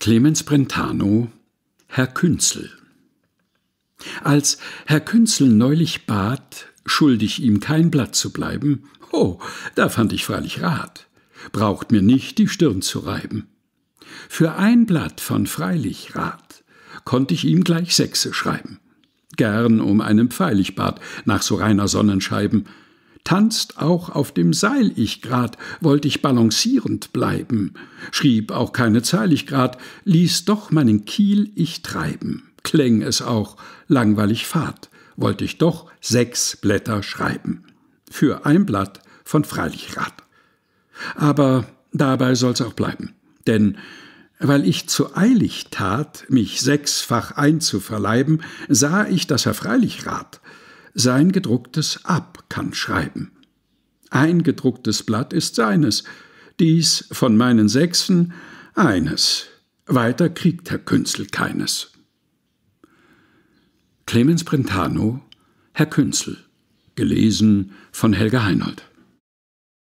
Clemens Brentano Herr Künzel Als Herr Künzel neulich bat, schuldig ihm kein Blatt zu bleiben, oh, da fand ich freilich Rat, braucht mir nicht die Stirn zu reiben. Für ein Blatt von freilich Rat konnte ich ihm gleich Sechse schreiben. Gern um einen Pfeiligbart nach so reiner Sonnenscheiben, tanzt auch auf dem Seil ich grad, wollt ich balancierend bleiben, schrieb auch keine Zeil ich grad, ließ doch meinen Kiel ich treiben, kläng es auch, langweilig fad, wollt ich doch sechs Blätter schreiben. Für ein Blatt von Freilichrat. Aber dabei soll's auch bleiben, denn weil ich zu eilig tat, mich sechsfach einzuverleiben, sah ich, dass Herr Freilichrat, sein gedrucktes ab kann schreiben. Ein gedrucktes Blatt ist seines, dies von meinen Sechsen eines, weiter kriegt Herr Künzel keines. Clemens Brentano, Herr Künzel, gelesen von Helga Heinold.